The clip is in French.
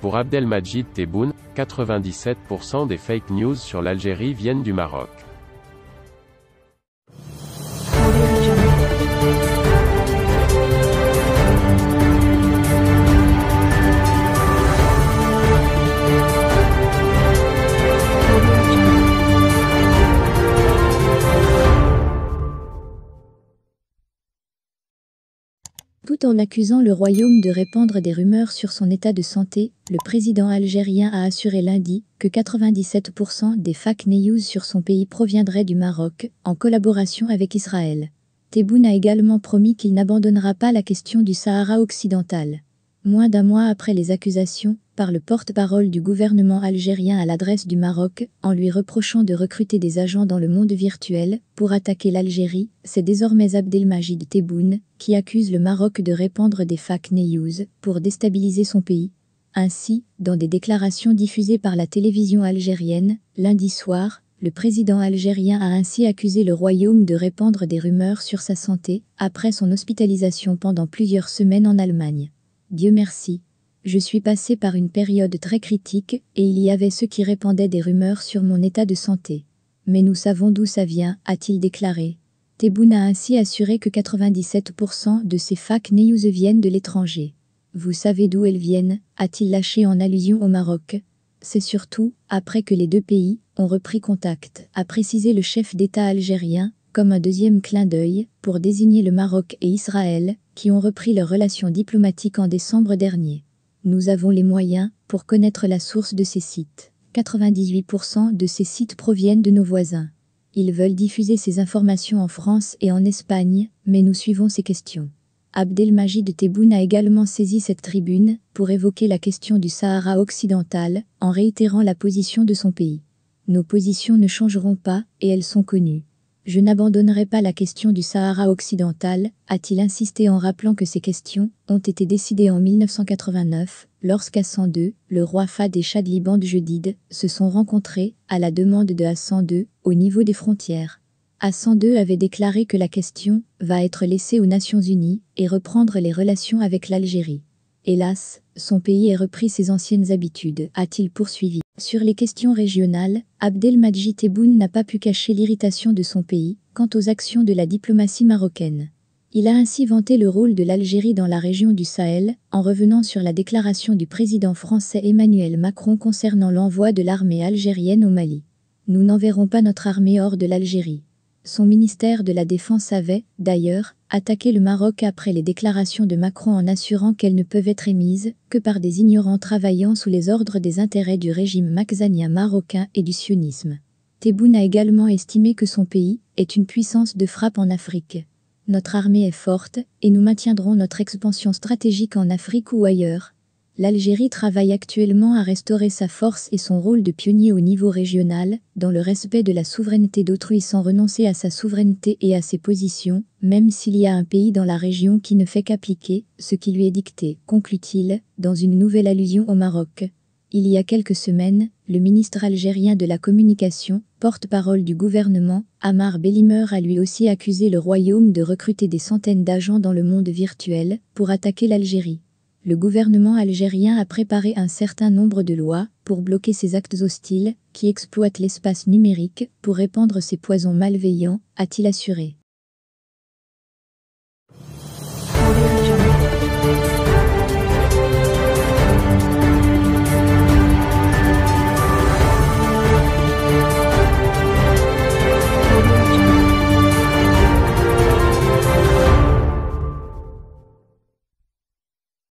Pour Abdelmajid Tebboune, 97% des fake news sur l'Algérie viennent du Maroc. Tout en accusant le royaume de répandre des rumeurs sur son état de santé, le président algérien a assuré lundi que 97% des fake news sur son pays proviendraient du Maroc, en collaboration avec Israël. Tebboune a également promis qu'il n'abandonnera pas la question du Sahara occidental. Moins d'un mois après les accusations, par le porte-parole du gouvernement algérien à l'adresse du Maroc en lui reprochant de recruter des agents dans le monde virtuel pour attaquer l'Algérie, c'est désormais Abdelmajid Tebboune qui accuse le Maroc de répandre des fake news pour déstabiliser son pays. Ainsi, dans des déclarations diffusées par la télévision algérienne, lundi soir, le président algérien a ainsi accusé le royaume de répandre des rumeurs sur sa santé après son hospitalisation pendant plusieurs semaines en Allemagne. Dieu merci, je suis passé par une période très critique et il y avait ceux qui répandaient des rumeurs sur mon état de santé. Mais nous savons d'où ça vient, a-t-il déclaré. Tebboune a ainsi assuré que 97% de ces facs news viennent de l'étranger. Vous savez d'où elles viennent, a-t-il lâché en allusion au Maroc. C'est surtout après que les deux pays ont repris contact, a précisé le chef d'État algérien, comme un deuxième clin d'œil pour désigner le Maroc et Israël, qui ont repris leurs relations diplomatiques en décembre dernier. Nous avons les moyens pour connaître la source de ces sites. 98% de ces sites proviennent de nos voisins. Ils veulent diffuser ces informations en France et en Espagne, mais nous suivons ces questions. Abdelmajid Tebboune a également saisi cette tribune pour évoquer la question du Sahara occidental en réitérant la position de son pays. Nos positions ne changeront pas et elles sont connues. Je n'abandonnerai pas la question du Sahara occidental, a-t-il insisté en rappelant que ces questions ont été décidées en 1989, lorsqu'à 102, le roi Fahd et Chad Liban de Jedid se sont rencontrés, à la demande de Hassan II, au niveau des frontières. Hassan II avait déclaré que la question va être laissée aux Nations Unies et reprendre les relations avec l'Algérie. Hélas, son pays a repris ses anciennes habitudes, a-t-il poursuivi. Sur les questions régionales, Abdelmadjid Tebboune n'a pas pu cacher l'irritation de son pays quant aux actions de la diplomatie marocaine. Il a ainsi vanté le rôle de l'Algérie dans la région du Sahel en revenant sur la déclaration du président français Emmanuel Macron concernant l'envoi de l'armée algérienne au Mali. Nous n'enverrons pas notre armée hors de l'Algérie. Son ministère de la Défense avait, d'ailleurs, attaqué le Maroc après les déclarations de Macron en assurant qu'elles ne peuvent être émises que par des ignorants travaillant sous les ordres des intérêts du régime maxanien marocain et du sionisme. Tebboune a également estimé que son pays est une puissance de frappe en Afrique. Notre armée est forte et nous maintiendrons notre expansion stratégique en Afrique ou ailleurs, l'Algérie travaille actuellement à restaurer sa force et son rôle de pionnier au niveau régional, dans le respect de la souveraineté d'autrui sans renoncer à sa souveraineté et à ses positions, même s'il y a un pays dans la région qui ne fait qu'appliquer ce qui lui est dicté, conclut-il, dans une nouvelle allusion au Maroc. Il y a quelques semaines, le ministre algérien de la Communication, porte-parole du gouvernement, Amar Bellimer a lui aussi accusé le royaume de recruter des centaines d'agents dans le monde virtuel pour attaquer l'Algérie le gouvernement algérien a préparé un certain nombre de lois pour bloquer ces actes hostiles qui exploitent l'espace numérique pour répandre ces poisons malveillants, a-t-il assuré.